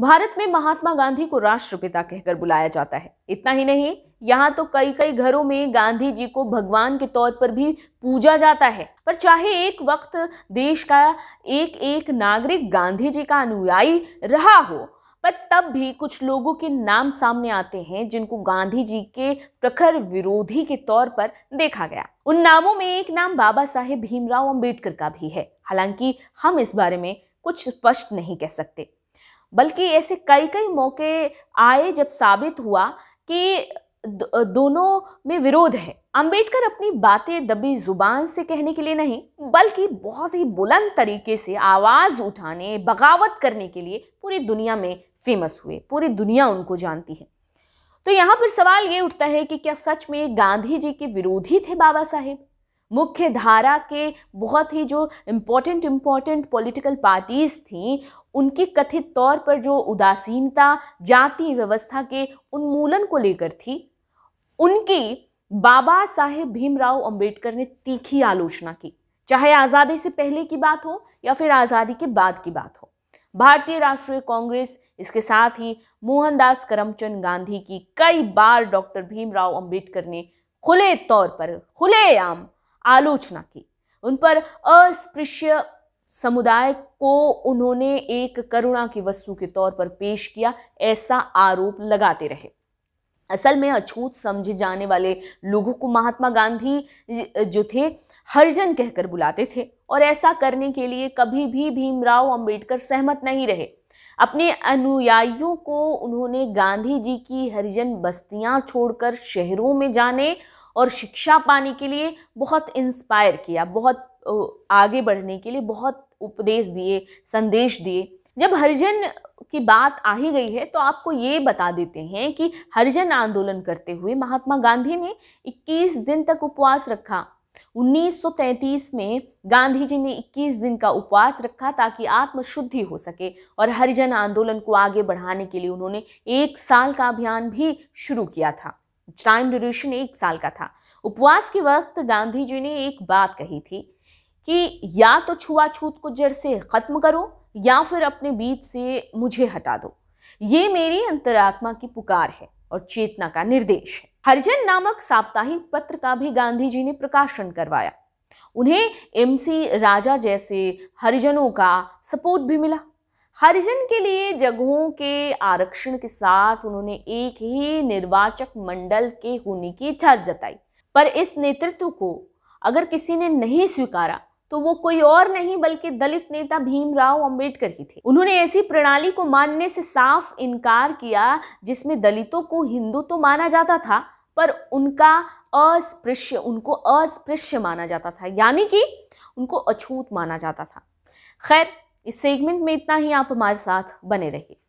भारत में महात्मा गांधी को राष्ट्रपिता कहकर बुलाया जाता है इतना ही नहीं यहाँ तो कई कई घरों में गांधी जी को भगवान के तौर पर भी पूजा जाता है पर चाहे एक वक्त देश का एक एक नागरिक गांधी जी का अनुयायी रहा हो पर तब भी कुछ लोगों के नाम सामने आते हैं जिनको गांधी जी के प्रखर विरोधी के तौर पर देखा गया उन नामों में एक नाम बाबा साहेब भीमराव अम्बेडकर का भी है हालांकि हम इस बारे में कुछ स्पष्ट नहीं कह सकते बल्कि ऐसे कई कई मौके आए जब साबित हुआ कि दोनों में विरोध है अंबेडकर अपनी बातें दबी जुबान से कहने के लिए नहीं बल्कि बहुत ही बुलंद तरीके से आवाज़ उठाने बगावत करने के लिए पूरी दुनिया में फेमस हुए पूरी दुनिया उनको जानती है तो यहाँ पर सवाल ये उठता है कि क्या सच में गांधी जी के विरोधी थे बाबा साहेब मुख्य धारा के बहुत ही जो इम्पोर्टेंट इम्पोर्टेंट पॉलिटिकल पार्टीज़ थी उनकी कथित तौर पर जो उदासीनता जाति व्यवस्था के उन्मूलन को लेकर थी उनकी बाबा साहेब भीमराव अंबेडकर ने तीखी आलोचना की चाहे आज़ादी से पहले की बात हो या फिर आज़ादी के बाद की बात हो भारतीय राष्ट्रीय कांग्रेस इसके साथ ही मोहनदास करमचंद गांधी की कई बार डॉक्टर भीमराव अंबेडकर ने खुले तौर पर खुलेआम आलोचना की उन पर अस्पृश्य समुदाय को उन्होंने एक करुणा की वस्तु के तौर पर पेश किया ऐसा आरोप लगाते रहे असल में अछूत समझे जाने वाले लोगों को महात्मा गांधी जो थे हरिजन कहकर बुलाते थे और ऐसा करने के लिए कभी भी भीमराव अंबेडकर सहमत नहीं रहे अपने अनुयायियों को उन्होंने गांधी जी की हरिजन बस्तियां छोड़कर शहरों में जाने और शिक्षा पाने के लिए बहुत इंस्पायर किया बहुत आगे बढ़ने के लिए बहुत उपदेश दिए संदेश दिए जब हरिजन की बात आ ही गई है तो आपको ये बता देते हैं कि हरिजन आंदोलन करते हुए महात्मा गांधी ने 21 दिन तक उपवास रखा 1933 में गांधी जी ने 21 दिन का उपवास रखा ताकि आत्मशुद्धि हो सके और हरिजन आंदोलन को आगे बढ़ाने के लिए उन्होंने एक साल का अभियान भी शुरू किया था टाइम ड्यूरेशन एक साल का था उपवास के वक्त गांधी जी ने एक बात कही थी कि या तो छुआछूत को जड़ से ख़त्म करो या फिर अपने बीच से मुझे हटा दो ये मेरी अंतरात्मा की पुकार है और चेतना का निर्देश है हरिजन नामक साप्ताहिक पत्र का भी गांधी जी ने प्रकाशन करवाया उन्हें एमसी राजा जैसे हरिजनों का सपोर्ट भी मिला हरिजन के लिए जगहों के आरक्षण के साथ उन्होंने एक ही निर्वाचक मंडल के होने की इच्छा जताई पर इस नेतृत्व को अगर किसी ने नहीं स्वीकारा तो वो कोई और नहीं बल्कि दलित नेता भीमराव अंबेडकर ही थे उन्होंने ऐसी प्रणाली को मानने से साफ इनकार किया जिसमें दलितों को हिंदू तो माना जाता था पर उनका अस्पृश्य उनको अस्पृश्य माना जाता था यानी कि उनको अछूत माना जाता था खैर इस सेगमेंट में इतना ही आप हमारे साथ बने रहिए